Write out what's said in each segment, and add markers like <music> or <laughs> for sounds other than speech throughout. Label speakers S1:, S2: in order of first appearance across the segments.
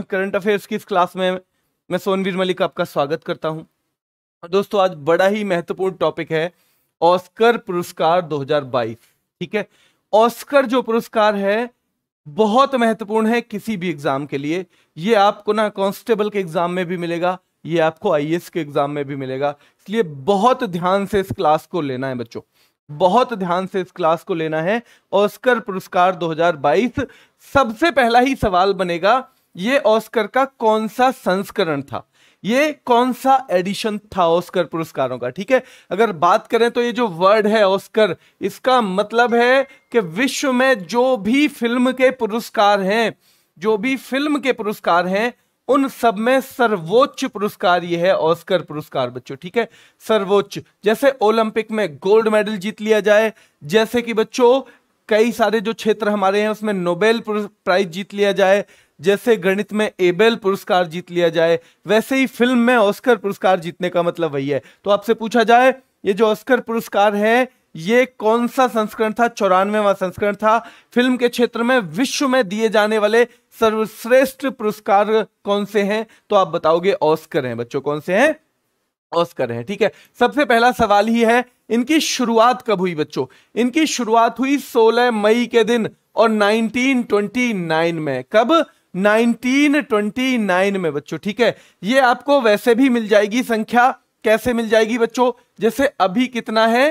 S1: Current affairs की इस class में मैं सोनवीर मलिक आपका स्वागत करता हूं दोस्तों आज बड़ा ही महत्वपूर्ण टॉपिक है ऑस्कर पुरस्कार 2022 ठीक है ऑस्कर जो पुरस्कार है बहुत महत्वपूर्ण है किसी भी एग्जाम के लिए ये आपको ना कांस्टेबल के एग्जाम में भी मिलेगा ये आपको आई के एग्जाम में भी मिलेगा इसलिए बहुत ध्यान से इस क्लास को लेना है बच्चों बहुत ध्यान से इस क्लास को लेना है ऑस्कर पुरस्कार 2022 सबसे पहला ही सवाल बनेगा ये ऑस्कर का कौन सा संस्करण था ये कौन सा एडिशन था ऑस्कर पुरस्कारों का ठीक है अगर बात करें तो ये जो वर्ड है ऑस्कर इसका मतलब है कि विश्व में जो भी फिल्म के पुरस्कार हैं जो भी फिल्म के पुरस्कार हैं उन सब में सर्वोच्च पुरस्कार ये है ऑस्कर पुरस्कार बच्चों ठीक है सर्वोच्च जैसे ओलंपिक में गोल्ड मेडल जीत लिया जाए जैसे कि बच्चों कई सारे जो क्षेत्र हमारे हैं उसमें नोबेल प्राइज जीत लिया जाए जैसे गणित में एबेल पुरस्कार जीत लिया जाए वैसे ही फिल्म में ऑस्कर पुरस्कार जीतने का मतलब वही है तो आपसे पूछा जाए ये जो ऑस्कर पुरस्कार है ये कौन सा संस्करण था चौरानवेवा संस्करण था फिल्म के क्षेत्र में विश्व में दिए जाने वाले सर्वश्रेष्ठ पुरस्कार कौन से हैं तो आप बताओगे ऑस्कर हैं बच्चों कौन से हैं ऑस्कर हैं ठीक है सबसे पहला सवाल ही है इनकी शुरुआत कब हुई बच्चों इनकी शुरुआत हुई 16 मई के दिन और 1929 में कब 1929 में बच्चों ठीक है ये आपको वैसे भी मिल जाएगी संख्या कैसे मिल जाएगी बच्चों जैसे अभी कितना है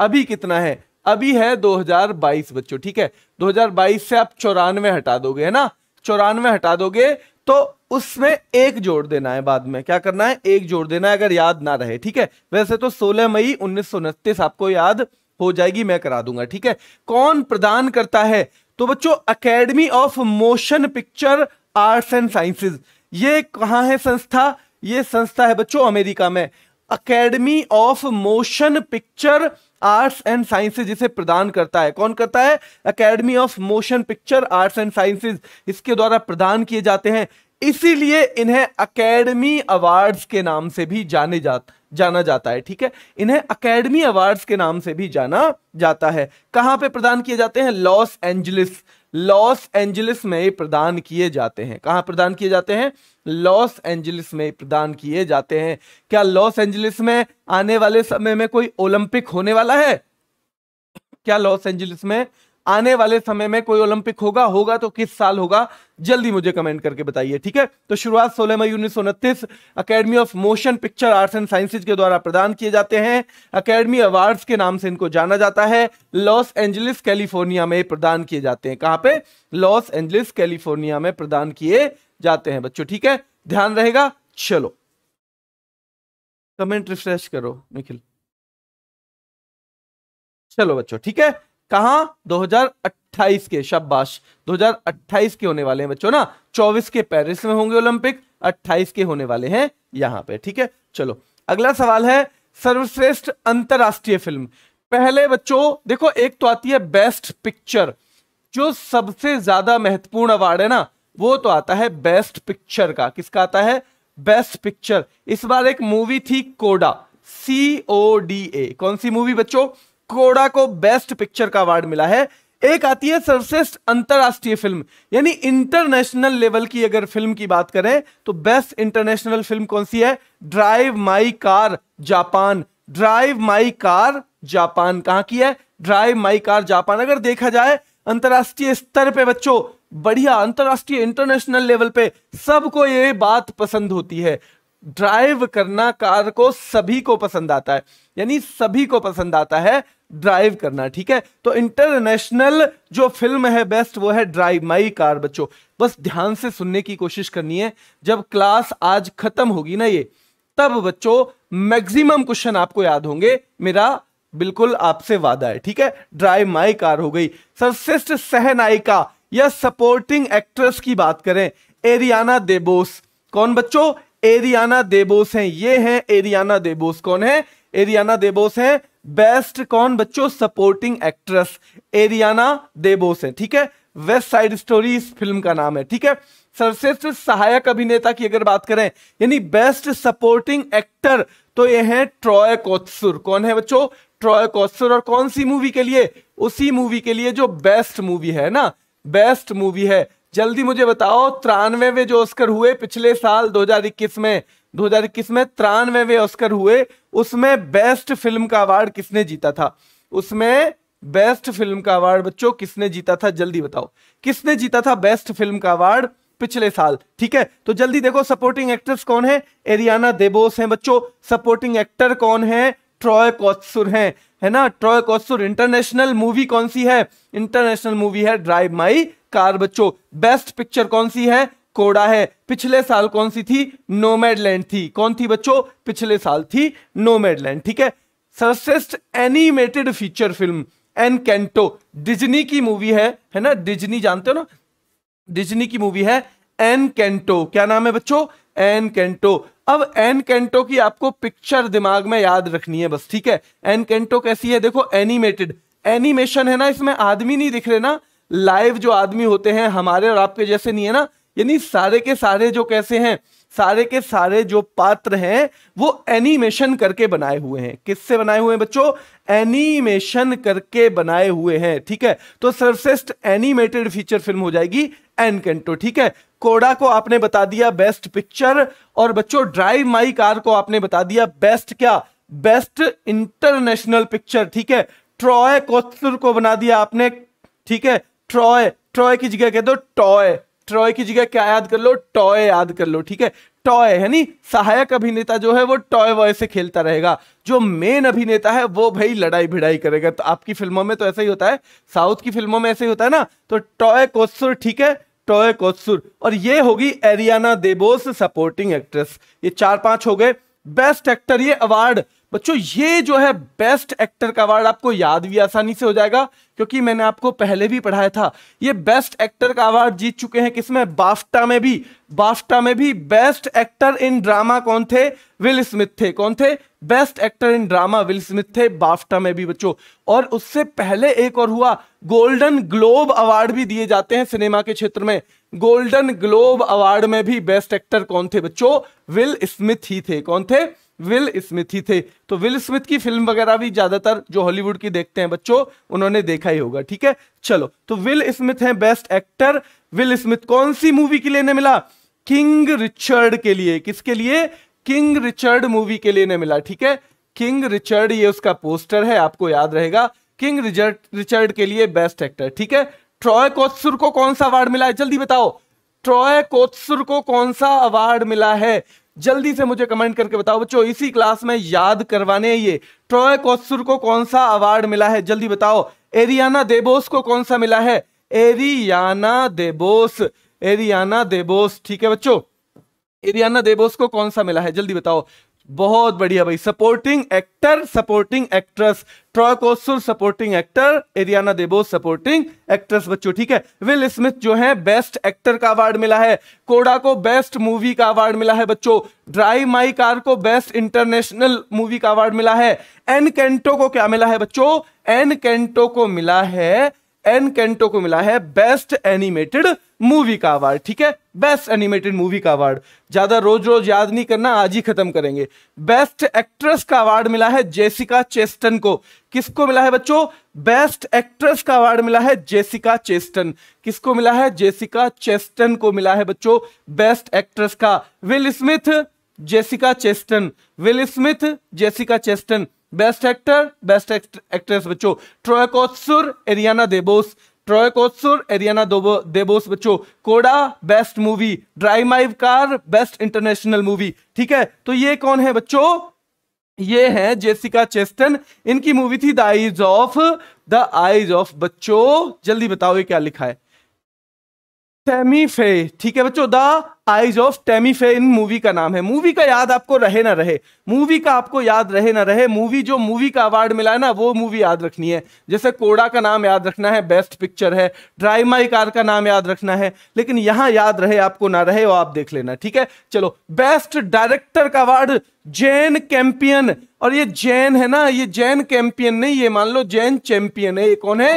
S1: अभी कितना है अभी है 2022 बच्चों ठीक है 2022 से आप चौरानवे हटा दोगे है ना चौरानवे हटा दोगे तो उसमें एक जोड़ देना है बाद में क्या करना है एक जोड़ देना है अगर याद ना रहे ठीक है वैसे तो 16 मई उन्नीस आपको याद हो जाएगी मैं करा दूंगा ठीक है कौन प्रदान करता है तो बच्चों academy of motion picture arts and sciences ये कहाँ है संस्था ये संस्था है बच्चों अमेरिका में academy of motion picture arts and sciences इसे प्रदान करता है कौन करता है academy of motion picture arts and sciences इसके द्वारा प्रदान किए जाते हैं इसीलिए इन्हें अकेडमी अवार्ड्स के नाम से भी जाने जा जाना जाता है ठीक है इन्हें अकेडमी अवार्ड्स के नाम से भी जाना जाता है कहां पे प्रदान किए जाते हैं लॉस एंजलिस लॉस एंजलिस में प्रदान किए जाते हैं कहां प्रदान किए जाते हैं लॉस एंजलिस में प्रदान किए जाते हैं क्या लॉस एंजलिस में आने वाले समय में कोई ओलंपिक होने वाला है क्या लॉस एंजलिस में आने वाले समय में कोई ओलंपिक होगा होगा तो किस साल होगा जल्दी मुझे कमेंट करके बताइए ठीक है तो शुरुआत 16 मई उन्नीस सौ उनतीस academy of motion picture arts and sciences के द्वारा प्रदान किए जाते हैं अकेडमी अवार्ड्स के नाम से इनको जाना जाता है लॉस एंजलिस कैलिफोर्निया में प्रदान किए जाते हैं कहां पे लॉस एंजलिस कैलिफोर्निया में प्रदान किए जाते हैं बच्चों ठीक है ध्यान रहेगा चलो कमेंट रिफ्रेश करो निखिल चलो बच्चों ठीक है कहा 2028 के शब्बाश 2028 के होने वाले हैं बच्चों ना 24 के पेरिस में होंगे ओलंपिक 28 के होने वाले हैं यहां पे ठीक है चलो अगला सवाल है सर्वश्रेष्ठ अंतरराष्ट्रीय फिल्म पहले बच्चों देखो एक तो आती है बेस्ट पिक्चर जो सबसे ज्यादा महत्वपूर्ण अवार्ड है ना वो तो आता है बेस्ट पिक्चर का किसका आता है बेस्ट पिक्चर इस बार एक मूवी थी कोडा सी ओ डी ए कौन सी मूवी बच्चों कोड़ा को बेस्ट पिक्चर का अवार्ड मिला है एक आती है सर्वश्रेष्ठ अंतर्राष्ट्रीय फिल्म यानी इंटरनेशनल लेवल की अगर फिल्म की बात करें तो बेस्ट इंटरनेशनल फिल्म कौन सी है drive my car Japan drive my car Japan कहां की है ड्राइव माई कार जापान अगर देखा जाए अंतर्राष्ट्रीय स्तर पे बच्चों बढ़िया अंतर्राष्ट्रीय इंटरनेशनल लेवल पे सबको ये बात पसंद होती है ड्राइव करना कार को सभी को पसंद आता है यानी सभी को पसंद आता है ड्राइव करना ठीक है तो इंटरनेशनल जो फिल्म है बेस्ट वो है ड्राइव माई कार बच्चों बस ध्यान से सुनने की कोशिश करनी है जब क्लास आज खत्म होगी ना ये तब बच्चों मैक्सिमम क्वेश्चन आपको याद होंगे मेरा बिल्कुल आपसे वादा है ठीक है ड्राइव माई कार हो गई सर्वश्रेष्ठ सहनायिका या सपोर्टिंग एक्ट्रेस की बात करें एरियाना देबोस कौन बच्चों एरियाना देबोस हैं ये हैं एरियाना देबोस कौन है एरियाना देबोस हैं बेस्ट कौन बच्चों सपोर्टिंग एक्ट्रेस एरियाना देबोस है ठीक है वेस्ट साइड स्टोरी इस फिल्म का नाम है ठीक है सर्वश्रेष्ठ सहायक अभिनेता की अगर बात करें यानी बेस्ट सपोर्टिंग एक्टर तो ये हैं ट्रॉय कोत्सुर कौन है बच्चों ट्रॉय कोत्सुर और कौन सी मूवी के लिए उसी मूवी के लिए जो बेस्ट मूवी है ना बेस्ट मूवी है जल्दी मुझे बताओ तिरानवेवे जो ऑस्कर हुए पिछले साल 2021 में 2021 में तिरानवेवे ऑस्कर हुए उसमें बेस्ट फिल्म का अवार्ड किसने जीता था उसमें बेस्ट फिल्म का अवार्ड बच्चों किसने जीता था जल्दी बताओ किसने जीता था बेस्ट फिल्म का अवार्ड पिछले साल ठीक है तो जल्दी देखो सपोर्टिंग एक्ट्रेस कौन है एरियाना देबोस हैं बच्चों सपोर्टिंग एक्टर कौन है ट्रॉय कोत्सुर हैं है ना ट्रॉय कोत्सुर इंटरनेशनल मूवी कौन सी है इंटरनेशनल मूवी है ड्राइव माई नमस्कार बच्चों बेस्ट पिक्चर कौन सी है कोड़ा है पिछले साल कौन सी थी नोमैडलैंड थी कौन थी बच्चों पिछले साल थी नोमैडलैंड ठीक है सर्वश्रेष्ठ animated feature film Encanto Disney की मूवी है है ना डिजनी जानते हो ना डिजनी की मूवी है एन कैंटो क्या नाम है बच्चों एन कैंटो अब एन कैंटो की आपको पिक्चर दिमाग में याद रखनी है बस ठीक है एन कैंटो कैसी है देखो एनिमेटेड एनिमेशन है ना इसमें आदमी नहीं दिख रहे ना लाइव जो आदमी होते हैं हमारे और आपके जैसे नहीं है ना यानी सारे के सारे जो कैसे हैं सारे के सारे जो पात्र हैं वो एनिमेशन करके बनाए हुए हैं किससे बनाए हुए हैं बच्चों एनिमेशन करके बनाए हुए हैं ठीक है तो सर्वश्रेष्ठ एनिमेटेड फीचर फिल्म हो जाएगी एन कैंटो ठीक है कोडा को आपने बता दिया बेस्ट पिक्चर और बच्चों ड्राइव माई कार को आपने बता दिया बेस्ट क्या बेस्ट इंटरनेशनल पिक्चर ठीक है ट्रॉय कोस्तुर को बना दिया आपने ठीक है ट्रॉय ट्रॉय की जगह कह दो टॉय ट्रॉय की जगह क्या याद कर लो टॉय याद कर लो ठीक है टॉय है नी सहायक अभिनेता जो है वो टॉय वॉय से खेलता रहेगा जो मेन अभिनेता है वो भाई लड़ाई भिड़ाई करेगा तो आपकी फिल्मों में तो ऐसा ही होता है साउथ की फिल्मों में ऐसे ही होता है ना तो टॉय कोसुर ठीक है टॉय कोसुर और ये होगी एरियाना देबोस सपोर्टिंग एक्ट्रेस ये चार पांच हो गए बेस्ट एक्टर ये अवार्ड बच्चों ये जो है बेस्ट एक्टर का अवार्ड आपको याद भी आसानी से हो जाएगा क्योंकि मैंने आपको पहले भी पढ़ाया था ये बेस्ट एक्टर का अवार्ड जीत चुके हैं किसमें बाफ्टा में भी बाफ्टा में भी बेस्ट एक्टर इन ड्रामा कौन थे विल स्मिथ थे कौन थे best actor in drama Will Smith थे बाफ्टा में भी बच्चों और उससे पहले एक और हुआ गोल्डन ग्लोब अवार्ड भी दिए जाते हैं सिनेमा के क्षेत्र में गोल्डन ग्लोब अवार्ड में भी बेस्ट एक्टर कौन थे बच्चों विल स्मिथ ही थे कौन थे विल स्मिथ ही थे तो विल स्मिथ की फिल्म वगैरह भी ज्यादातर जो हॉलीवुड की देखते हैं बच्चों उन्होंने देखा ही होगा ठीक है चलो तो विल स्मिथ है बेस्ट एक्टर विल स्मिथ कौन सी मूवी के लिए ने मिला किंग रिचर्ड के लिए किसके लिए किंग रिचर्ड मूवी के लिए ने मिला ठीक है किंग रिचर्ड ये उसका पोस्टर है आपको याद रहेगा किंग रिचर्ड रिचर्ड के लिए बेस्ट एक्टर ठीक है ट्रॉय कोत्सुर को कौन सा अवार्ड मिला है जल्दी बताओ ट्रॉय कोत्सुर को कौन सा अवार्ड मिला है जल्दी से मुझे कमेंट करके बताओ बच्चों इसी क्लास में याद करवाने ये ट्रॉय कौसुर को कौन सा अवार्ड मिला है जल्दी बताओ एरियाना देबोस को कौन सा मिला है एरियाना देबोस एरियाना देबोस ठीक है बच्चों एरियाना देबोस को कौन सा मिला है जल्दी बताओ बहुत बढ़िया भाई supporting actor supporting actress Troy supporting actor Ariana DeBose supporting actress बच्चों ठीक है विल स्मिथ जो है बेस्ट एक्टर का अवार्ड मिला है कोडा को बेस्ट मूवी का अवार्ड मिला है बच्चों ड्राइव माई कार को बेस्ट इंटरनेशनल मूवी का अवार्ड मिला है एन कैंटो को क्या मिला है बच्चों एन कैंटो को मिला है एन कैंटो को मिला है बेस्ट एनिमेटेड मूवी का अवार्ड ठीक है बेस्ट एनिमेटेड मूवी का अवार्ड ज्यादा रोज रोज याद नहीं करना आज ही खत्म करेंगे बेस्ट एक्ट्रेस का अवार्ड मिला है जेसिका चेस्टन को किसको मिला है बच्चों बेस्ट एक्ट्रेस का अवार्ड मिला है जेसिका चेस्टन किसको मिला है जेसिका चेस्टन को मिला है बच्चों बेस्ट एक्ट्रेस का Will Smith Jessica Chastain Will Smith Jessica Chastain best actor best actress बच्चों Troy Kotsur Ariana DeBose Troy Kotsur Ariana DeBose बच्चो CODA best movie drive my car best international movie ठीक है तो ये कौन है बच्चो ये है जेसिका चेस्टन इनकी मूवी थी the eyes of the eyes of बच्चो जल्दी बताओ ये क्या लिखा है फे ठीक है बच्चों द आईज ऑफ टेमी इन मूवी का नाम है मूवी का याद आपको रहे ना रहे मूवी का आपको याद रहे ना रहे मूवी जो मूवी का अवार्ड मिला है ना वो मूवी याद रखनी है जैसे कोड़ा का नाम याद रखना है बेस्ट पिक्चर है ड्राइव माई कार का नाम याद रखना है लेकिन यहां याद रहे आपको ना रहे वो आप देख लेना ठीक है चलो बेस्ट डायरेक्टर का अवार्ड जैन कैंपियन और ये जैन है ना ये जैन कैंपियन नहीं ये मान लो जैन चैंपियन है ये कौन है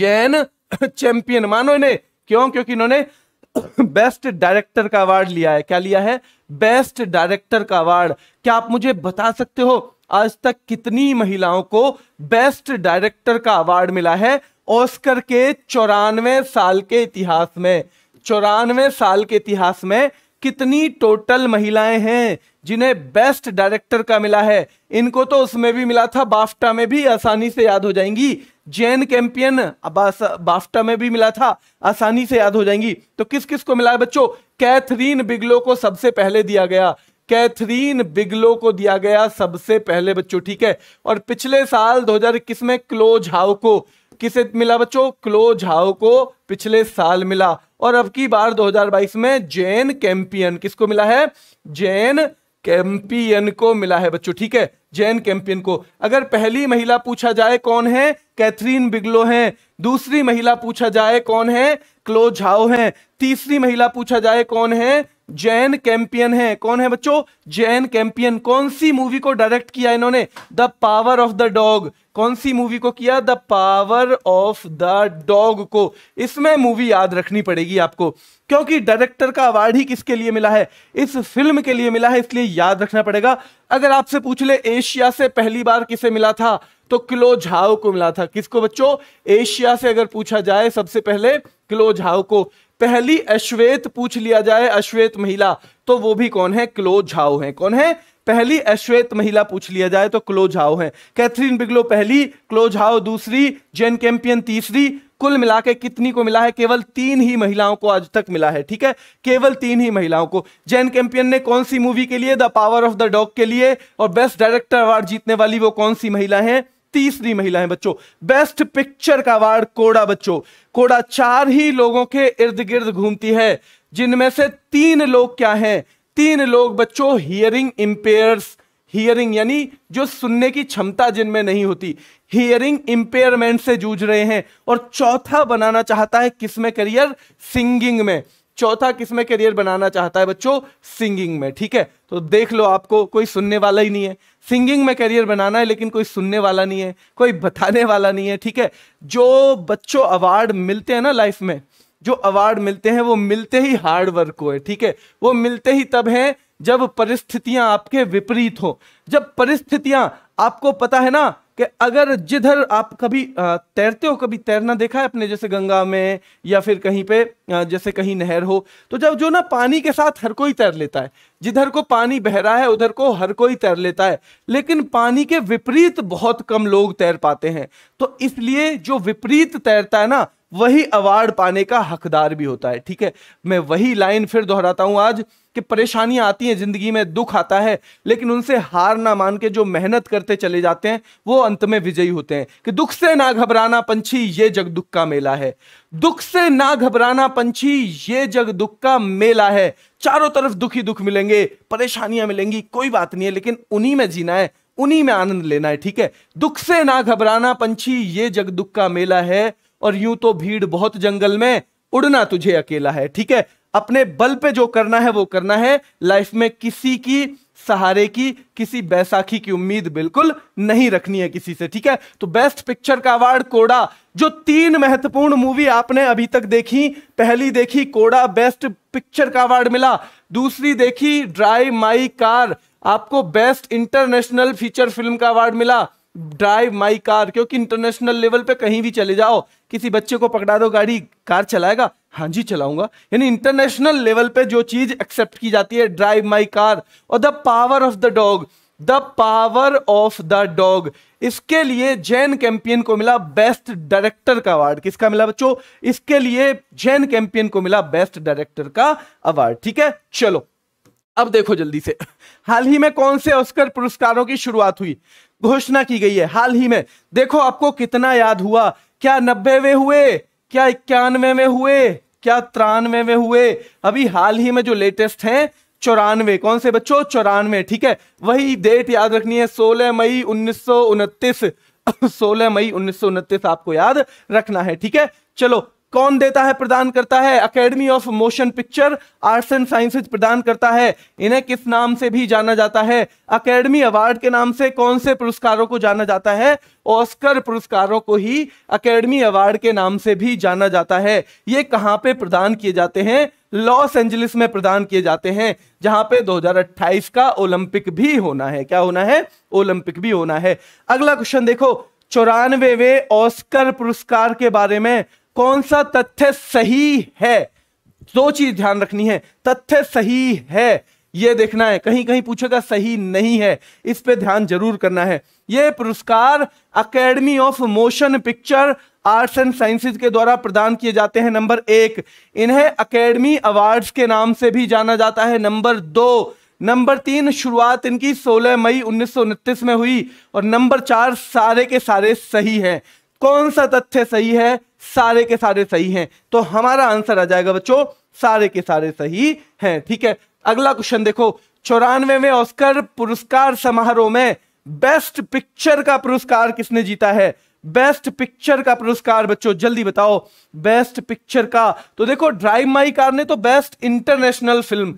S1: जैन चैंपियन <laughs> मानो इन्हें क्यों क्योंकि इन्होंने बेस्ट डायरेक्टर का अवार्ड लिया है क्या लिया है बेस्ट डायरेक्टर का अवार्ड क्या आप मुझे बता सकते हो आज तक कितनी महिलाओं को बेस्ट डायरेक्टर का अवार्ड मिला है ऑस्कर के चौरानवे साल के इतिहास में चौरानवे साल के इतिहास में कितनी टोटल महिलाएं हैं जिन्हें बेस्ट डायरेक्टर का मिला है इनको तो उसमें भी मिला था बाफ्टा में भी आसानी से याद हो जाएंगी जैन कैंपियन बाफ्टा में भी मिला था आसानी से याद हो जाएंगी तो किस किस को मिला है बच्चों कैथरीन बिगलो को सबसे पहले दिया गया कैथरीन बिगलो को दिया गया सबसे पहले बच्चों ठीक है और पिछले साल 2021 में क्लोज हाउ को किसे मिला बच्चों क्लोज हाउ को पिछले साल मिला और अब की बार 2022 में जैन कैंपियन किसको मिला है जैन कैंपियन को मिला है बच्चों ठीक है जैन कैंपियन को अगर पहली महिला पूछा जाए कौन है कैथरीन बिगलो हैं दूसरी महिला पूछा जाए कौन है क्लो झाओ हैं तीसरी महिला पूछा जाए कौन है जैन कैंपियन है कौन है बच्चों जैन कैंपियन कौन सी मूवी को डायरेक्ट किया इन्होंने the power of the dog कौन सी मूवी को किया the power of the dog को इसमें मूवी याद रखनी पड़ेगी आपको क्योंकि डायरेक्टर का अवार्ड ही किसके लिए मिला है इस फिल्म के लिए मिला है इसलिए याद रखना पड़ेगा अगर आपसे पूछ ले एशिया से पहली बार किसे मिला था तो क्लो झाओ को मिला था किसको बच्चों एशिया से अगर पूछा जाए सबसे पहले क्लो झाओ को पहली अश्वेत पूछ लिया जाए अश्वेत महिला तो वो भी कौन है क्लो झाओ है कौन है पहली अश्वेत महिला पूछ लिया जाए तो क्लो झाओ है कैथरीन बिगलो पहली क्लो झाओ दूसरी जेन कैंपियन तीसरी कुल मिला के कितनी को मिला है केवल तीन ही महिलाओं को आज तक मिला है ठीक है केवल तीन ही महिलाओं को जैन कैंपियन ने कौन सी मूवी के लिए the power of the dog के लिए और बेस्ट डायरेक्टर अवार्ड जीतने वाली वो कौन सी महिला है तीसरी महिला है बच्चों बेस्ट पिक्चर का अवार्ड कोड़ा बच्चों कोड़ा चार ही लोगों के इर्द गिर्द घूमती है जिनमें से तीन लोग क्या हैं तीन लोग बच्चों हियरिंग इम्पेयर्स हियरिंग यानी जो सुनने की क्षमता जिनमें नहीं होती हियरिंग इंपेयरमेंट से जूझ रहे हैं और चौथा बनाना चाहता है किसमें करियर सिंगिंग में चौथा किसमें करियर बनाना चाहता है बच्चों सिंगिंग में ठीक है तो देख लो आपको कोई सुनने वाला ही नहीं है सिंगिंग में करियर बनाना है लेकिन कोई सुनने वाला नहीं है कोई बताने वाला नहीं है ठीक है जो बच्चों अवार्ड मिलते हैं ना लाइफ में जो अवार्ड मिलते हैं वो मिलते ही हार्ड वर्क को है ठीक है वो मिलते ही तब हैं जब परिस्थितियां आपके विपरीत हो जब परिस्थितियां आपको पता है ना कि अगर जिधर आप कभी तैरते हो कभी तैरना देखा है अपने जैसे गंगा में या फिर कहीं पे जैसे कहीं नहर हो तो जब जो ना पानी के साथ हर कोई तैर लेता है जिधर को पानी बह रहा है उधर को हर कोई तैर लेता है लेकिन पानी के विपरीत बहुत कम लोग तैर पाते हैं तो इसलिए जो विपरीत तैरता है ना वही अवार्ड पाने का हकदार भी होता है ठीक है मैं वही लाइन फिर दोहराता हूँ आज कि परेशानियां आती हैं ज़िंदगी में दुख आता है लेकिन उनसे हार ना मान के जो मेहनत करते चले जाते हैं वो अंत में विजयी होते हैं कि दुख से ना घबराना पंछी ये जग दुख का मेला है दुख से ना घबराना पंछी ये जग दुख का मेला है चारों तरफ दुखी दुख मिलेंगे परेशानियां मिलेंगी कोई बात नहीं है लेकिन उन्हीं में जीना है उन्हीं में आनंद लेना है ठीक है दुख से ना घबराना पंछी ये जग दुख का मेला है और यूं तो भीड़ बहुत जंगल में उड़ना तुझे अकेला है ठीक है अपने बल पे जो करना है वो करना है लाइफ में किसी की सहारे की किसी बैसाखी की उम्मीद बिल्कुल नहीं रखनी है किसी से ठीक है तो बेस्ट पिक्चर का अवार्ड कोड़ा जो तीन महत्वपूर्ण मूवी आपने अभी तक देखी पहली देखी कोड़ा बेस्ट पिक्चर का अवार्ड मिला दूसरी देखी ड्राइव माई कार आपको बेस्ट इंटरनेशनल फीचर फिल्म का अवार्ड मिला ड्राइव माई कार क्योंकि इंटरनेशनल लेवल पे कहीं भी चले जाओ किसी बच्चे को पकड़ा दो गाड़ी कार चलाएगा हाँ जी चलाऊंगा यानी इंटरनेशनल लेवल पे जो चीज एक्सेप्ट की जाती है ड्राइव माई कार और the power of the dog the power of the dog इसके लिए जैन कैंपियन को मिला बेस्ट डायरेक्टर का अवार्ड किसका मिला बच्चों इसके लिए जैन कैंपियन को मिला बेस्ट डायरेक्टर का अवार्ड ठीक है चलो अब देखो जल्दी से हाल ही में कौन से ऑस्कर पुरस्कारों की शुरुआत हुई घोषणा की गई है हाल ही में देखो आपको कितना याद हुआ क्या नब्बे हुए क्या इक्यानवे में हुए क्या तिरानवे में हुए अभी हाल ही में जो लेटेस्ट हैं चौरानवे कौन से बच्चों चौरानवे ठीक है वही डेट याद रखनी है सोलह मई उन्नीस सौ उनतीस सोलह मई उन्नीस आपको याद रखना है ठीक है चलो कौन देता है प्रदान करता है academy of motion picture arts and Sciences प्रदान करता है इन्हें किस नाम से भी जाना जाता है अकेडमी अवार्ड के नाम से कौन से पुरस्कारों को जाना जाता है ऑस्कर पुरस्कारों को ही अकेडमी अवार्ड के नाम से भी जाना जाता है ये कहाँ पे प्रदान किए जाते हैं लॉस एंजलिस में प्रदान किए जाते हैं जहां पे 2028 का ओलंपिक भी होना है क्या होना है ओलंपिक भी होना है अगला क्वेश्चन देखो चौरानवे ऑस्कर पुरस्कार के बारे में कौन सा तथ्य सही है दो चीज ध्यान रखनी है तथ्य सही है यह देखना है कहीं कहीं पूछेगा सही नहीं है इस पे ध्यान जरूर करना है यह पुरस्कार Academy of motion picture arts and sciences के द्वारा प्रदान किए जाते हैं नंबर एक इन्हें अकेडमी अवार्ड्स के नाम से भी जाना जाता है नंबर दो नंबर तीन शुरुआत इनकी 16 मई उन्नीस में हुई और नंबर चार सारे के सारे सही है कौन सा तथ्य सही है सारे के सारे सही हैं तो हमारा आंसर आ जाएगा बच्चों सारे के सारे सही हैं ठीक है अगला क्वेश्चन देखो में ऑस्कर पुरस्कार समारोह में बेस्ट पिक्चर का पुरस्कार किसने जीता है बेस्ट पिक्चर का पुरस्कार बच्चों जल्दी बताओ बेस्ट पिक्चर का तो देखो ड्राइव माई कार ने तो best international film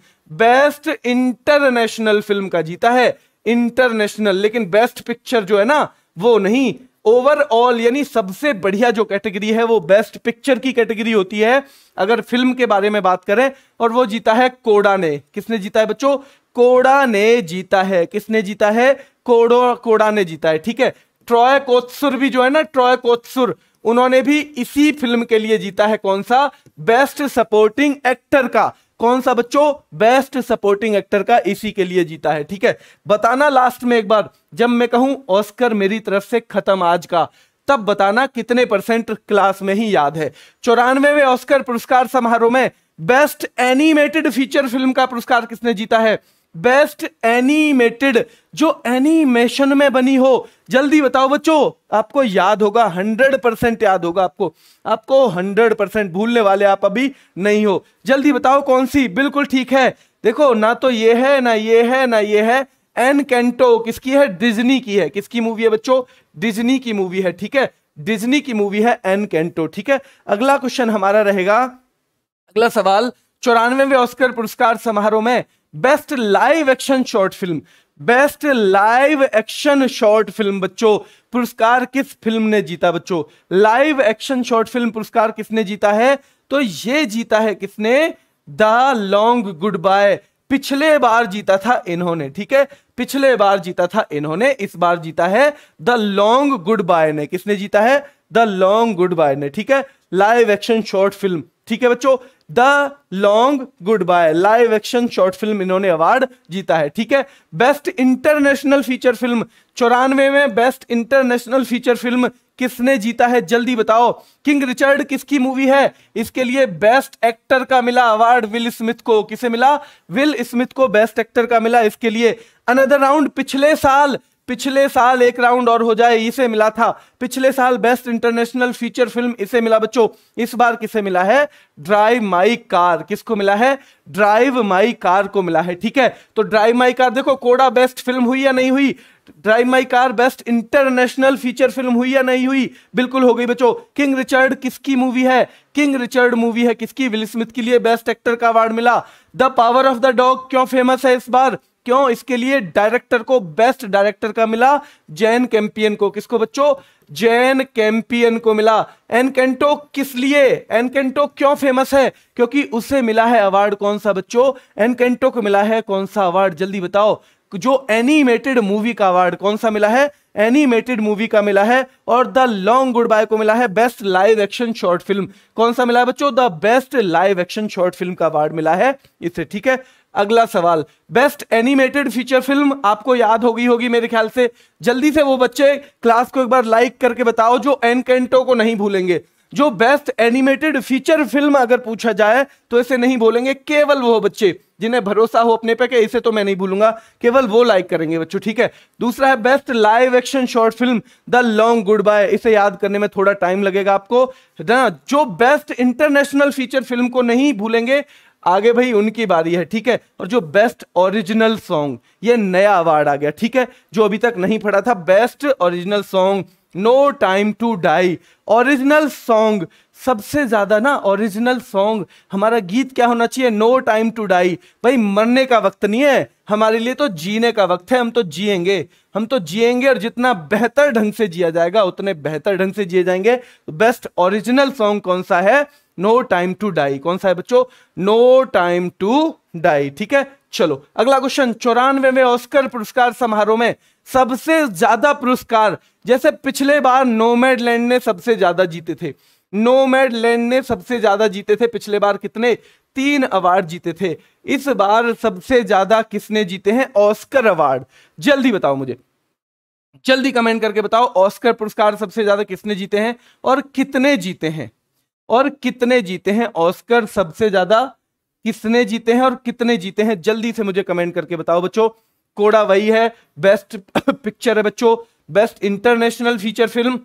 S1: best international film का जीता है इंटरनेशनल लेकिन बेस्ट पिक्चर जो है ना वो नहीं ओवरऑल यानी सबसे बढ़िया जो कैटेगरी है वो बेस्ट पिक्चर की कैटेगरी होती है अगर फिल्म के बारे में बात करें और वो जीता है कोड़ा ने किसने जीता है बच्चों कोड़ा ने जीता है किसने जीता है कोड़ो कोड़ा ने जीता है ठीक है ट्रॉय कोत्सुर भी जो है ना ट्रॉय कोत्सुर उन्होंने भी इसी फिल्म के लिए जीता है कौन सा बेस्ट सपोर्टिंग एक्टर का कौन सा बच्चों बेस्ट सपोर्टिंग एक्टर का इसी के लिए जीता है ठीक है बताना लास्ट में एक बार जब मैं कहूं ऑस्कर मेरी तरफ से खत्म आज का तब बताना कितने परसेंट क्लास में ही याद है चौरानवे ऑस्कर पुरस्कार समारोह में बेस्ट एनिमेटेड फीचर फिल्म का पुरस्कार किसने जीता है बेस्ट एनिमेटेड जो एनिमेशन में बनी हो जल्दी बताओ बच्चों आपको याद होगा हंड्रेड परसेंट याद होगा आपको आपको हंड्रेड परसेंट भूलने वाले आप अभी नहीं हो जल्दी बताओ कौन सी बिल्कुल ठीक है देखो ना तो ये है ना ये है ना ये है एन कैंटो किसकी है डिज्नी की है किसकी मूवी है बच्चों डिज्नी की मूवी है ठीक है डिज्नी की मूवी है एन कैंटो ठीक है अगला क्वेश्चन हमारा रहेगा अगला सवाल चौरानवे ऑस्कर पुरस्कार समारोह में best live action short film best live action short film बच्चों पुरस्कार किस फिल्म ने जीता बच्चों लाइव एक्शन शॉर्ट फिल्म पुरस्कार किसने जीता है तो ये जीता है किसने द लॉन्ग गुड बाय पिछले बार जीता था इन्होंने ठीक है पिछले बार जीता था इन्होंने इस बार जीता है द लॉन्ग गुड बाय ने किसने जीता है द लॉन्ग गुड बाय ने ठीक है लाइव एक्शन शॉर्ट फिल्म ठीक है बच्चों the long goodbye live action short film इन्होंने अवार्ड जीता है ठीक है बेस्ट इंटरनेशनल फीचर फिल्म चौरानवे में बेस्ट इंटरनेशनल फीचर फिल्म किसने जीता है जल्दी बताओ किंग रिचर्ड किसकी मूवी है इसके लिए बेस्ट एक्टर का मिला अवार्ड विल स्मिथ को किसे मिला विल स्मिथ को बेस्ट एक्टर का मिला इसके लिए अनदर राउंड पिछले साल पिछले साल एक राउंड और हो जाए इसे मिला था पिछले साल बेस्ट इंटरनेशनल फीचर फिल्म इसे मिला बच्चों इस बार किसे मिला है ड्राइव माई कार किसको मिला है ड्राइव माई कार को मिला है ठीक है तो ड्राइव माई कार देखो कोड़ा बेस्ट फिल्म हुई या नहीं हुई drive my car best international feature film हुई या नहीं हुई बिल्कुल हो गई बच्चों किंग रिचर्ड किसकी मूवी है किंग रिचर्ड मूवी है किसकी विल स्मिथ के लिए बेस्ट एक्टर का अवार्ड मिला the power of the dog क्यों फेमस है इस बार क्यों इसके लिए डायरेक्टर को बेस्ट डायरेक्टर का मिला जैन कैंपियन को किसको बच्चों जैन कैंपियन को मिला एनकेंटो किस लिए एनकेंटो क्यों फेमस है क्योंकि उसे मिला है अवार्ड कौन सा बच्चों एनकेंटो को मिला है कौन सा अवार्ड जल्दी बताओ जो एनिमेटेड मूवी का अवार्ड कौन सा मिला है एनिमेटेड मूवी का मिला है और द लॉन्ग गुड बाय को मिला है best live action short film कौन सा मिला है बच्चों the best live action short film का अवार्ड मिला है इससे ठीक है अगला सवाल बेस्ट एनिमेटेड फीचर फिल्म आपको याद होगी होगी मेरे ख्याल से जल्दी से वो बच्चे क्लास को एक बार लाइक करके बताओ जो एनकेंटो को नहीं भूलेंगे जो बेस्ट एनिमेटेड फीचर फिल्म अगर पूछा जाए तो इसे नहीं बोलेंगे केवल वो बच्चे जिन्हें भरोसा हो अपने पे कि इसे तो मैं नहीं भूलूंगा केवल वो लाइक करेंगे बच्चों ठीक है दूसरा है best live action short film the long goodbye इसे याद करने में थोड़ा टाइम लगेगा आपको ना जो बेस्ट इंटरनेशनल फीचर फिल्म को नहीं भूलेंगे आगे भाई उनकी बारी है ठीक है और जो बेस्ट ओरिजिनल सॉन्ग ये नया अवार्ड आ गया ठीक है जो अभी तक नहीं पड़ा था best original song no time to die original song सबसे ज़्यादा ना ओरिजिनल सॉन्ग हमारा गीत क्या होना चाहिए नो टाइम टू डाई भाई मरने का वक्त नहीं है हमारे लिए तो जीने का वक्त है हम तो जिएंगे हम तो जिएंगे और जितना बेहतर ढंग से जिया जाएगा उतने बेहतर ढंग से जिए जाएंगे बेस्ट ओरिजिनल सॉन्ग कौन सा है नो टाइम टू डाई कौन सा है बच्चों नो टाइम टू डाई ठीक है चलो अगला क्वेश्चन में ऑस्कर पुरस्कार समारोह में सबसे ज्यादा पुरस्कार जैसे पिछले बार नोमेडलैंड ने सबसे ज्यादा जीते थे नोमैड लैंड ने सबसे ज़्यादा जीते थे पिछले बार कितने तीन अवार्ड जीते थे इस बार सबसे ज़्यादा किसने जीते हैं ऑस्कर अवार्ड जल्दी बताओ मुझे जल्दी कमेंट करके बताओ ऑस्कर पुरस्कार सबसे ज़्यादा किसने जीते हैं और कितने जीते हैं और कितने जीते हैं ऑस्कर सबसे ज़्यादा किसने जीते हैं और कितने जीते हैं जल्दी से मुझे कमेंट करके बताओ बच्चों कोड़ा वही है बेस्ट <coughs> पिक्चर है बच्चों best international feature film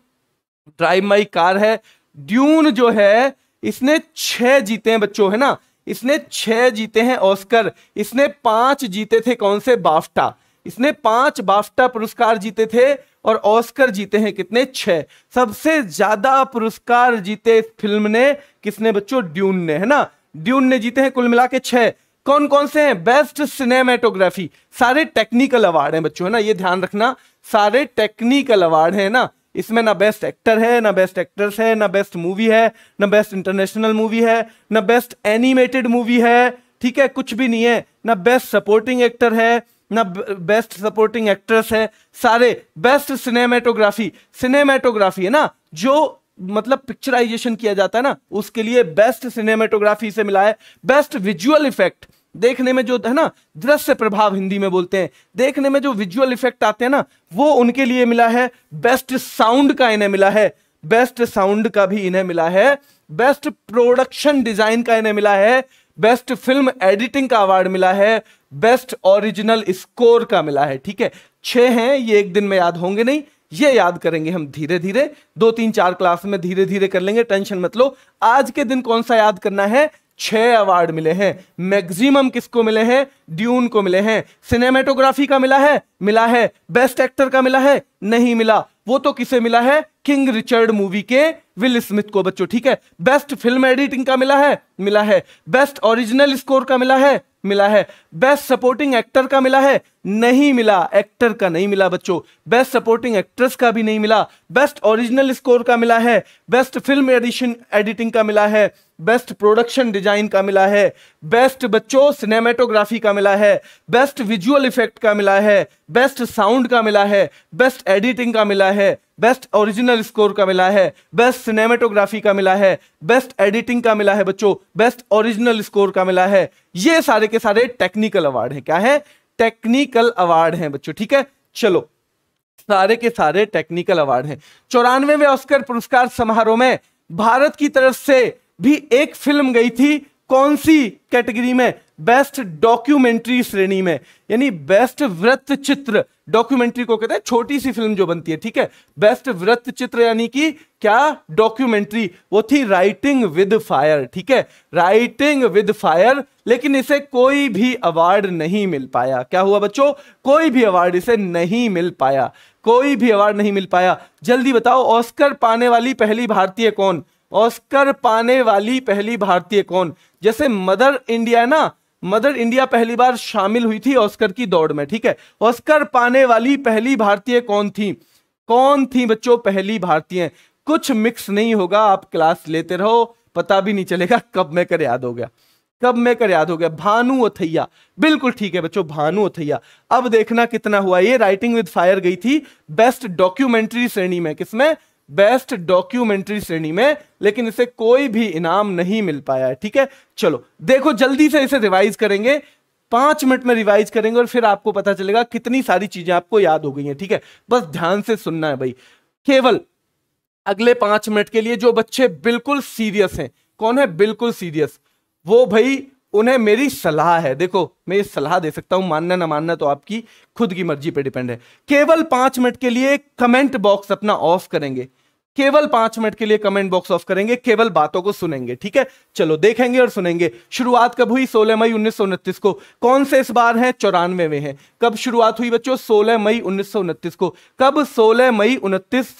S1: drive my car है ड्यून जो है इसने छह जीते हैं बच्चों है ना इसने छह जीते हैं ऑस्कर इसने पांच जीते थे कौन से बाफ्टा इसने पांच बाफ्टा पुरस्कार जीते थे और ऑस्कर जीते हैं कितने छह सबसे ज्यादा पुरस्कार जीते इस फिल्म ने किसने बच्चों ड्यून ने है ना ड्यून ने जीते हैं कुल मिला के छह कौन कौन से हैं बेस्ट सिनेमेटोग्राफी सारे टेक्निकल अवार्ड हैं बच्चों है ना ये ध्यान रखना सारे टेक्निकल अवार्ड हैं ना इसमें ना बेस्ट एक्टर है ना बेस्ट एक्ट्रेस है ना बेस्ट मूवी है ना बेस्ट इंटरनेशनल मूवी है ना बेस्ट एनिमेटेड मूवी है ठीक है कुछ भी नहीं है ना बेस्ट सपोर्टिंग एक्टर है ना बेस्ट सपोर्टिंग एक्ट्रेस है सारे बेस्ट सिनेमेटोग्राफी सिनेमेटोग्राफी है ना जो मतलब पिक्चराइजेशन किया जाता है ना उसके लिए बेस्ट सिनेमेटोग्राफी से मिला है बेस्ट विजुअल इफेक्ट देखने में जो है ना दृश्य प्रभाव हिंदी में बोलते हैं देखने में जो विजुअल इफेक्ट आते हैं ना वो उनके लिए मिला है बेस्ट साउंड का इन्हें मिला है बेस्ट साउंड का भी इन्हें मिला है बेस्ट प्रोडक्शन डिजाइन का इन्हें मिला है बेस्ट फिल्म एडिटिंग का अवार्ड मिला है बेस्ट ओरिजिनल स्कोर का मिला है ठीक है छह हैं ये एक दिन में याद होंगे नहीं ये याद करेंगे हम धीरे धीरे दो तीन चार क्लास में धीरे धीरे कर लेंगे टेंशन मत लो आज के दिन कौन सा याद करना है छः अवार्ड मिले हैं मैक्सिमम किसको मिले हैं ड्यून को मिले हैं सिनेमेटोग्राफी का मिला है मिला है बेस्ट एक्टर का मिला है नहीं मिला वो तो किसे मिला है किंग रिचर्ड मूवी के विल स्मिथ को बच्चों ठीक है बेस्ट फिल्म एडिटिंग का मिला है मिला है बेस्ट ओरिजिनल स्कोर का मिला है मिला है बेस्ट सपोर्टिंग एक्टर का मिला है नहीं मिला एक्टर का नहीं मिला बच्चों बेस्ट सपोर्टिंग एक्ट्रेस का भी नहीं मिला बेस्ट ओरिजिनल स्कोर का मिला है बेस्ट फिल्म एडिशन एडिटिंग का मिला है बेस्ट प्रोडक्शन डिजाइन का मिला है बेस्ट बच्चों सिनेमेटोग्राफी का मिला है बेस्ट विजुअल इफेक्ट का मिला है बेस्ट साउंड का मिला है बेस्ट एडिटिंग का मिला है बेस्ट ओरिजिनल स्कोर का मिला है बेस्ट सिनेमेटोग्राफी का मिला है बेस्ट एडिटिंग का मिला है बच्चों बेस्ट ओरिजिनल स्कोर का मिला है ये सारे के सारे टेक्निकल अवार्ड है क्या है टेक्निकल अवार्ड है बच्चों ठीक है चलो सारे के सारे टेक्निकल अवार्ड है चौरानवे ऑस्कर पुरस्कार समारोह में भारत की तरफ से भी एक फिल्म गई थी कौन सी कैटेगरी में बेस्ट डॉक्यूमेंट्री श्रेणी में यानी बेस्ट वृत्त चित्र डॉक्यूमेंट्री को कहते हैं छोटी सी फिल्म जो बनती है ठीक है बेस्ट वृत्त चित्र यानी कि क्या डॉक्यूमेंट्री वो थी राइटिंग विद फायर ठीक है राइटिंग विद फायर लेकिन इसे कोई भी अवार्ड नहीं मिल पाया क्या हुआ बच्चों कोई भी अवार्ड इसे नहीं मिल पाया कोई भी अवार्ड नहीं मिल पाया जल्दी बताओ ऑस्कर पाने वाली पहली भारतीय कौन ऑस्कर पाने वाली पहली भारतीय कौन जैसे मदर इंडिया ना मदर इंडिया पहली बार शामिल हुई थी ऑस्कर की दौड़ में ठीक है ऑस्कर पाने वाली पहली भारतीय कौन थी कौन थी बच्चों पहली भारतीय कुछ मिक्स नहीं होगा आप क्लास लेते रहो पता भी नहीं चलेगा <laughs> कब मैं कर याद हो गया कब मैं कर याद हो गया भानु अथैया बिल्कुल ठीक है बच्चों भानु अथैया अब देखना कितना हुआ ये राइटिंग विद फायर गई थी बेस्ट डॉक्यूमेंट्री श्रेणी में किसमें बेस्ट डॉक्यूमेंट्री श्रेणी में लेकिन इसे कोई भी इनाम नहीं मिल पाया है ठीक है चलो देखो जल्दी से इसे रिवाइज करेंगे पांच मिनट में रिवाइज करेंगे और फिर आपको पता चलेगा कितनी सारी चीजें आपको याद हो गई हैं ठीक है बस ध्यान से सुनना है भाई केवल अगले पांच मिनट के लिए जो बच्चे बिल्कुल सीरियस हैं कौन है बिल्कुल सीरियस वो भाई उन्हें मेरी सलाह है देखो मैं ये सलाह दे सकता हूं मानना ना मानना तो आपकी खुद की मर्जी पे डिपेंड है केवल पांच मिनट के लिए कमेंट बॉक्स अपना ऑफ करेंगे केवल पांच मिनट के लिए कमेंट बॉक्स ऑफ करेंगे केवल बातों को सुनेंगे ठीक है चलो देखेंगे और सुनेंगे शुरुआत कब हुई 16 मई उन्नीस को कौन से इस बार है चौरानवे है कब शुरुआत हुई बच्चों 16 मई उन्नीस को कब 16 मई उनतीस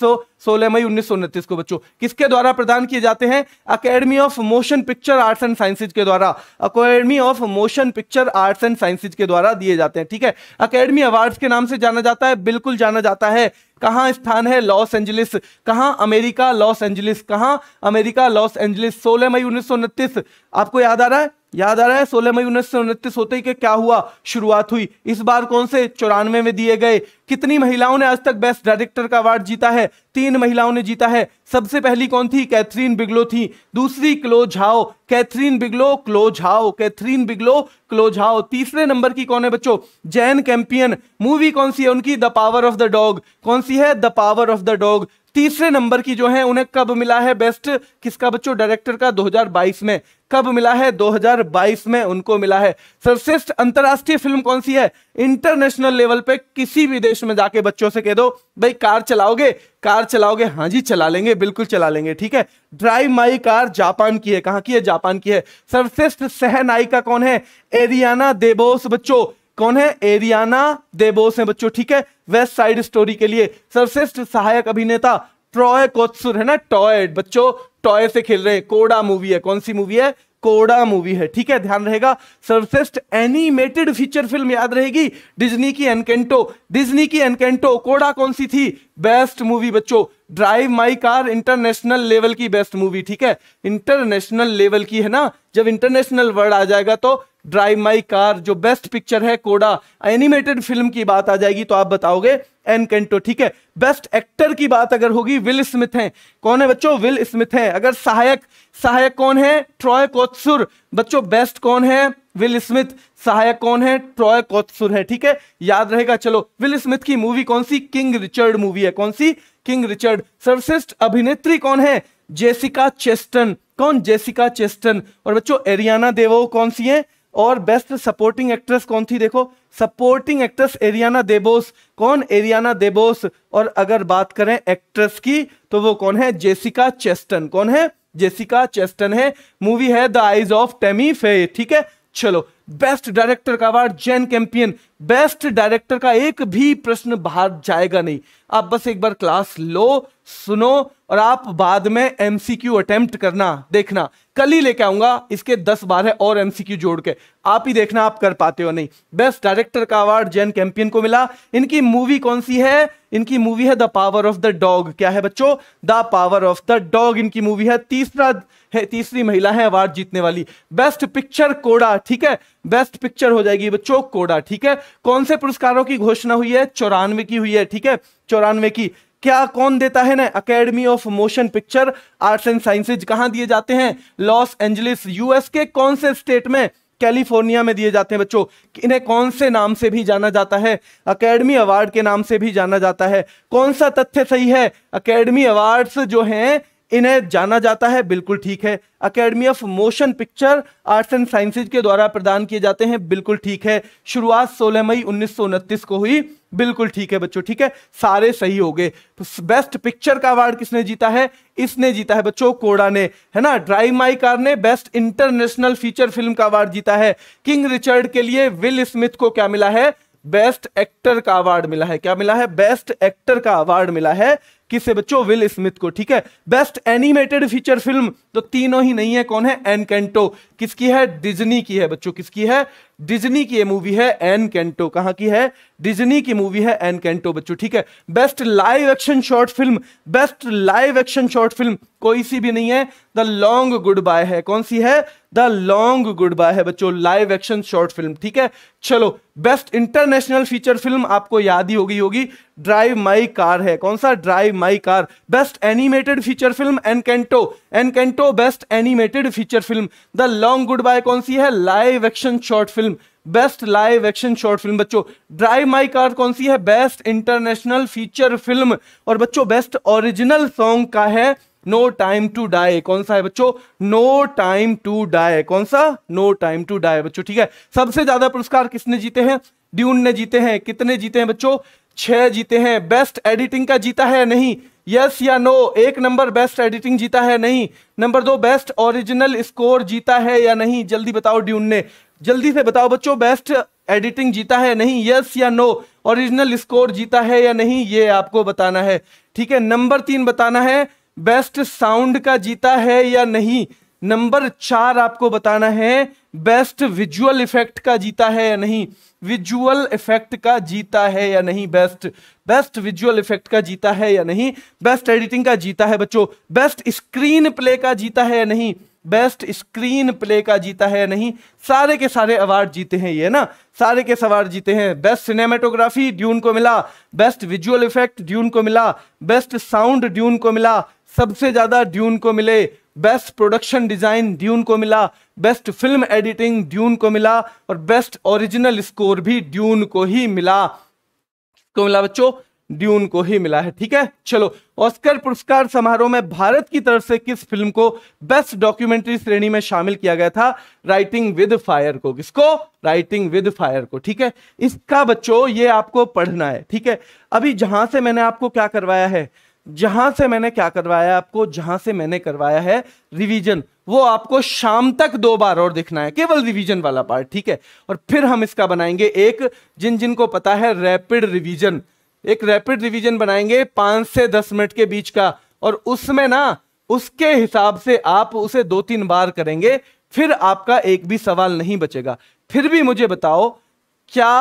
S1: सोलह मई उन्नीस को बच्चों किसके द्वारा प्रदान किए जाते हैं Academy of motion picture arts and sciences के द्वारा Academy of motion picture arts and sciences के द्वारा दिए जाते हैं ठीक है अकेडमी अवार्ड्स के नाम से जाना जाता है बिल्कुल जाना जाता है कहाँ स्थान है लॉस एंजलिस कहाँ अमेरिका लॉस एंजलिस कहाँ अमेरिका लॉस एंजलिस सोलह मई उन्नीस आपको याद आ रहा है याद आ रहा है सोलह मई उन्नीस सौ उनतीस होते ही क्या हुआ शुरुआत हुई इस बार कौन से चौरानवे में दिए गए कितनी महिलाओं ने आज तक बेस्ट डायरेक्टर का अवार्ड जीता है तीन महिलाओं ने जीता है सबसे पहली कौन थी कैथरीन बिगलो थी दूसरी Chloe Zhao Kathryn Bigelow Chloe Zhao Kathryn Bigelow Chloe Zhao तीसरे नंबर की कौन है बच्चों जैन कैंपियन मूवी कौन सी है उनकी the power of the dog कौन सी है the power of the dog तीसरे नंबर की जो है उन्हें कब मिला है बेस्ट किसका बच्चों डायरेक्टर का 2022 में कब मिला है 2022 में उनको मिला है सर्वश्रेष्ठ अंतरराष्ट्रीय फिल्म कौन सी है इंटरनेशनल लेवल पे किसी भी देश में जाके बच्चों से कह दो भाई कार चलाओगे कार चलाओगे हाँ जी चला लेंगे बिल्कुल चला लेंगे ठीक है ड्राइव माई कार जापान की है कहाँ की है जापान की है सर्वश्रेष्ठ सहनायिका कौन है एरियाना देबोस बच्चों कौन है एरियाना देबोस है बच्चों ठीक है वेस्ट साइड स्टोरी के लिए सर्वश्रेष्ठ सहायक अभिनेता ट्रॉय कोत्सुर है ना टॉय बच्चों टॉय से खेल रहे हैं कोडा मूवी है कौन सी मूवी है कोडा मूवी है ठीक है ध्यान रहेगा सर्वश्रेष्ठ एनिमेटेड फीचर फिल्म याद रहेगी डिज्नी की एनकेंटो डिज्नी की एनकेंटो कोडा कौन सी थी बेस्ट मूवी बच्चों drive my car international level की बेस्ट मूवी ठीक है इंटरनेशनल लेवल की है ना जब इंटरनेशनल वर्ड आ जाएगा तो ड्राइव माई कार जो बेस्ट पिक्चर है कोडा एनिमेटेड फिल्म की बात आ जाएगी तो आप बताओगे एन कैंटो ठीक है बेस्ट एक्टर की बात अगर होगी विल स्मिथ हैं कौन है बच्चों विल स्मिथ हैं अगर सहायक सहायक कौन है ट्रॉय कोत्सुर बच्चों बेस्ट कौन है विल स्मिथ सहायक कौन है ट्रॉय कोत्सुर है ठीक है याद रहेगा चलो विल स्मिथ की मूवी कौन सी किंग रिचर्ड मूवी है कौन सी किंग रिचर्ड सर्वश्रेष्ठ अभिनेत्री कौन है जेसिका चेस्टन कौन जेसिका चेस्टन और बच्चों एरियाना देवो कौन सी है और बेस्ट सपोर्टिंग एक्ट्रेस कौन थी देखो सपोर्टिंग एक्ट्रेस एरियाना देबोस कौन एरियाना देबोस और अगर बात करें एक्ट्रेस की तो वो कौन है जेसिका चेस्टन कौन है जेसिका चेस्टन है मूवी है द आईज ऑफ टेमी फे ठीक है चलो बेस्ट डायरेक्टर का award Jane Campion best director का एक भी प्रश्न बाहर जाएगा नहीं आप बस एक बार क्लास लो सुनो और आप बाद में एमसीक्यू अटेम्प्ट करना देखना कल ही लेके आऊंगा इसके दस बार है और एमसीक्यू जोड़ के आप ही देखना आप कर पाते हो नहीं बेस्ट डायरेक्टर का अवार्ड जैन कैंपियन को मिला इनकी मूवी कौन सी है इनकी मूवी है the power of the dog क्या है बच्चों the power of the dog इनकी मूवी है तीसरा है तीसरी महिला है अवार्ड जीतने वाली बेस्ट पिक्चर कोडा ठीक है बेस्ट पिक्चर हो जाएगी बच्चों कोडा ठीक है कौन से पुरस्कारों की घोषणा हुई है चौरानवे की हुई है ठीक है चौरानवे की क्या कौन देता है ना Academy of motion picture arts and Sciences कहा दिए जाते हैं लॉस एंजलिस यूएस के कौन से स्टेट में कैलिफोर्निया में दिए जाते हैं बच्चों इन्हें कौन से नाम से भी जाना जाता है अकेडमी अवार्ड के नाम से भी जाना जाता है कौन सा तथ्य सही है अकेडमी अवार्ड्स जो हैं इन्हें जाना जाता है बिल्कुल ठीक है academy of motion picture arts and sciences के द्वारा प्रदान किए जाते हैं बिल्कुल ठीक है शुरुआत 16 मई उन्नीस को हुई बिल्कुल ठीक है बच्चों ठीक है सारे सही हो गए तो बेस्ट पिक्चर का अवार्ड किसने जीता है इसने जीता है बच्चों कोड़ा ने है ना ड्राइव माई कार ने बेस्ट इंटरनेशनल फीचर फिल्म का अवार्ड जीता है किंग रिचर्ड के लिए विल स्मिथ को क्या मिला है बेस्ट एक्टर का अवार्ड मिला है क्या मिला है बेस्ट एक्टर का अवार्ड मिला है किसे बच्चों विल स्मिथ को ठीक है बेस्ट एनिमेटेड फीचर फिल्म तो तीनों ही नहीं है कौन है एन कैंटो किसकी है डिजनी की है बच्चों किसकी है डिजनी की मूवी है एन कैंटो कहां की है डिजनी की मूवी है एन कैंटो बच्चों ठीक है best live action short film best live action short film कोई सी भी नहीं है द लॉन्ग गुड बाय है कौन सी है द लॉन्ग गुड बाय है बच्चों लाइव एक्शन शॉर्ट फिल्म ठीक है चलो बेस्ट इंटरनेशनल फीचर फिल्म आपको याद ही होगी होगी ड्राइव माई कार है कौन सा drive my car best animated feature film Encanto Encanto best animated feature film the long goodbye कौन सी है live action short film best live action short film बच्चों ड्राइव माई कार कौन सी है बेस्ट इंटरनेशनल फीचर फिल्म और बच्चों best original song का है नो टाइम टू डाई कौन सा है बच्चों नो टाइम टू डाई कौन सा नो टाइम टू डाई बच्चों ठीक है सबसे ज्यादा पुरस्कार किसने जीते हैं ड्यून ने जीते हैं कितने जीते हैं बच्चों छह जीते हैं बेस्ट एडिटिंग का जीता है नहीं यस yes या नो no? एक नंबर बेस्ट एडिटिंग जीता है नहीं नंबर दो बेस्ट ओरिजिनल स्कोर जीता है या नहीं जल्दी बताओ ड्यून ने जल्दी से बताओ बच्चों बेस्ट एडिटिंग जीता है नहीं यस yes या नो ओरिजिनल स्कोर जीता है या नहीं ये आपको बताना है ठीक है नंबर तीन बताना है बेस्ट साउंड का जीता है या नहीं नंबर चार आपको बताना है बेस्ट विजुअल इफेक्ट का जीता है या नहीं विजुअल इफेक्ट का जीता है या नहीं बेस्ट बेस्ट विजुअल इफेक्ट का जीता है या नहीं बेस्ट एडिटिंग का जीता है बच्चों बेस्ट स्क्रीन प्ले का जीता है या नहीं बेस्ट स्क्रीन प्ले का जीता है या नहीं सारे के सारे अवार्ड जीते हैं ये ना सारे के सवार जीते हैं बेस्ट सिनेमेटोग्राफी ड्यून को मिला बेस्ट विजुअल इफेक्ट ड्यून को मिला बेस्ट साउंड ड्यून को मिला सबसे ज़्यादा ड्यून को मिले बेस्ट प्रोडक्शन डिज़ाइन ड्यून को मिला बेस्ट फिल्म एडिटिंग ड्यून को मिला और बेस्ट ओरिजिनल स्कोर भी ड्यून को ही मिला को मिला बच्चों ड्यून को ही मिला है ठीक है चलो ऑस्कर पुरस्कार समारोह में भारत की तरफ से किस फिल्म को बेस्ट डॉक्यूमेंट्री श्रेणी में शामिल किया गया था राइटिंग विद फायर को किसको राइटिंग विद फायर को ठीक है इसका बच्चों ये आपको पढ़ना है ठीक है अभी जहां से मैंने आपको क्या करवाया है जहां से मैंने क्या करवाया आपको जहां से मैंने करवाया है रिवीजन वो आपको शाम तक दो बार और दिखना है केवल रिवीजन वाला पार्ट ठीक है और फिर हम इसका बनाएंगे एक जिन जिन को पता है रैपिड रिवीजन एक रैपिड रिवीजन बनाएंगे पांच से दस मिनट के बीच का और उसमें ना उसके हिसाब से आप उसे दो तीन बार करेंगे फिर आपका एक भी सवाल नहीं बचेगा फिर भी मुझे बताओ क्या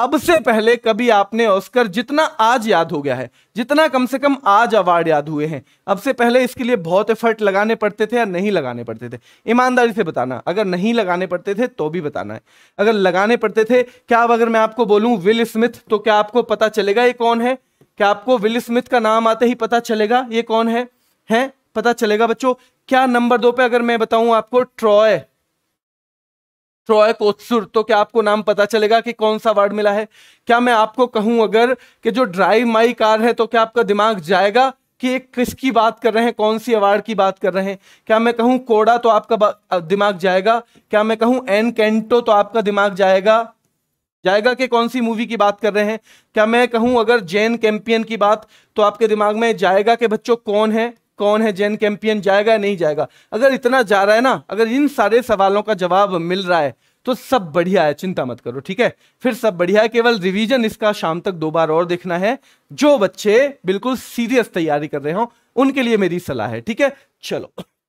S1: अब से पहले कभी आपने ऑस्कर जितना आज याद हो गया है जितना कम से कम आज अवार्ड याद हुए हैं अब से पहले इसके लिए बहुत एफर्ट लगाने पड़ते थे या नहीं लगाने पड़ते थे ईमानदारी से बताना अगर नहीं लगाने पड़ते थे तो भी बताना है अगर लगाने पड़ते थे क्या अब अगर मैं आपको बोलूं विल स्मिथ तो क्या आपको पता चलेगा ये कौन है क्या आपको विल स्मिथ का नाम आते ही पता चलेगा ये कौन है है? पता चलेगा बच्चों क्या नंबर दो पे अगर मैं बताऊं आपको ट्रॉय ट्रॉय कोत्सुर तो क्या आपको नाम पता चलेगा कि कौन सा वर्ड मिला है क्या मैं आपको कहूं अगर कि जो ड्राइव माई कार है तो क्या आपका दिमाग जाएगा कि एक किसकी बात कर रहे हैं कौन सी अवार्ड की बात कर रहे हैं क्या मैं कहूं कोड़ा तो आपका दिमाग जाएगा क्या मैं कहूं एन कैंटो तो आपका दिमाग जाएगा जाएगा कि कौन सी मूवी की बात कर रहे हैं क्या मैं कहूं अगर जैन कैंपियन की बात तो आपके दिमाग में जाएगा कि बच्चों कौन है कौन है जैन कैंपियन जाएगा या नहीं जाएगा अगर इतना जा रहा है ना अगर इन सारे सवालों का जवाब मिल रहा है तो सब बढ़िया है चिंता मत करो ठीक है फिर सब बढ़िया है केवल रिवीजन इसका शाम तक दो बार और देखना है जो बच्चे बिल्कुल सीरियस तैयारी कर रहे हो उनके लिए मेरी सलाह है ठीक है चलो